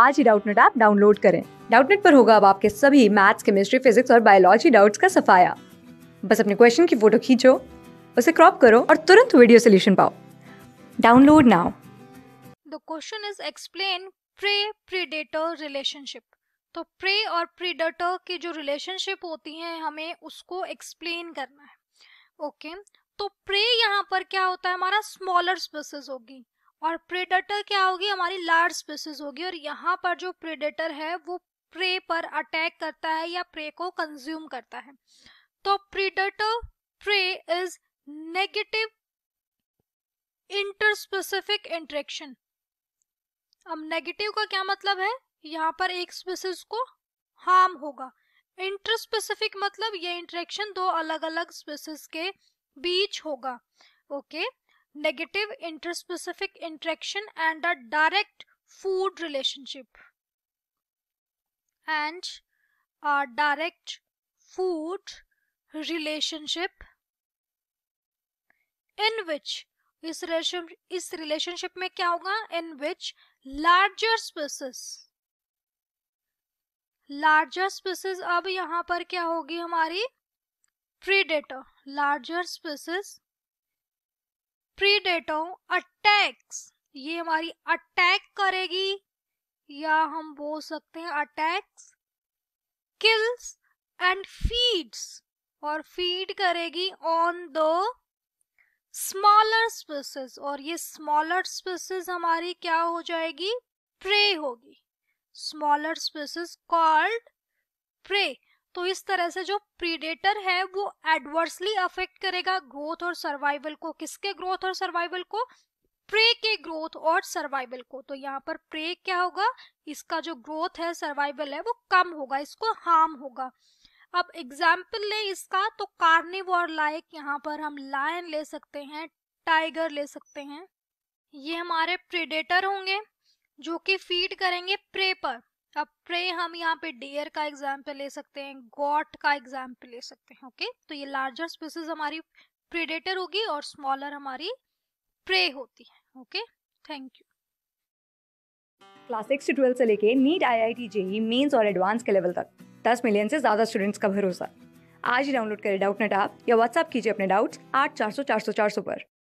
आज ही Doubtnut app download करें डाउटनेट पर होगा अब आपके सभी मैथ्स केमिस्ट्री फिजिक्स और बायोलॉजी डाउट्स का सफाया बस अपने क्वेश्चन की फोटो खींचो उसे क्रॉप करो और तुरंत वीडियो सोल्यूशन पाओ download now the question is explain prey predator relationship तो प्रे और प्रीडेटर की जो रिलेशनशिप होती है हमें उसको एक्सप्लेन करना है ओके okay? तो प्रे यहाँ पर क्या होता है हमारा स्मॉलर स्पीसीज होगी और प्रेडेटर क्या होगी हमारी लार्ज स्पीसीज होगी और यहाँ पर जो प्रेडेटर है वो प्रे पर अटैक करता है या प्रे को कंज्यूम करता है तो predator prey is negative interspecific interaction अब नेगेटिव का क्या मतलब है यहाँ पर एक स्पीसीज को हार्म होगा इंटरस्पेसिफिक मतलब ये इंटरेक्शन दो अलग अलग स्पीसीज के बीच होगा okay okay? negative interspecific interaction and a direct food relationship and a direct food relationship in which इस रिलेशन इस रिलेशनशिप में क्या होगा in which larger species larger species अब यहाँ पर क्या होगी हमारी predator larger species predator attacks ये हमारी अटैक करेगी या हम बोल सकते हैं अटैक्स किल्स एंड फीड्स और फीड करेगी ऑन द स्मॉलर स्पीसीज और ये स्मॉलर स्पीसीज हमारी क्या हो जाएगी प्रे होगी स्मॉलर स्पीसीज कॉल्ड प्रे तो इस तरह से जो प्रीडेटर है वो एडवर्सली अफेक्ट करेगा ग्रोथ और सर्वाइवल को किसके ग्रोथ और सर्वाइवल को प्रे के ग्रोथ और सर्वाइवल को तो यहाँ पर प्रे क्या होगा इसका जो ग्रोथ है सर्वाइवल है वो कम होगा इसको हार्म होगा अब एग्जाम्पल ले इसका तो कार्निवर लाइक यहाँ पर हम लायन ले सकते हैं टाइगर ले सकते हैं ये हमारे प्रेडेटर होंगे जो कि फीड करेंगे प्रे पर अब प्रे हम यहाँ पे डियर का एग्जाम्पल ले सकते हैं गॉट का एग्जाम्पल ले सकते हैं ओके तो ये लार्जर स्पीसीज हमारी प्रेडेटर होगी और स्मॉलर हमारी प्रे होती है okay thank you class six to twelfth से लेके NEET I I T JEE mains और एडवांस के लेवल तक दस मिलियन से ज़्यादा स्टूडेंट्स का भरोसा आज ही डाउनलोड करें डाउट नेट आप या व्हाट्सअप कीजिए अपने डाउट्स आठ चार सौ चार सौ चार सौ पर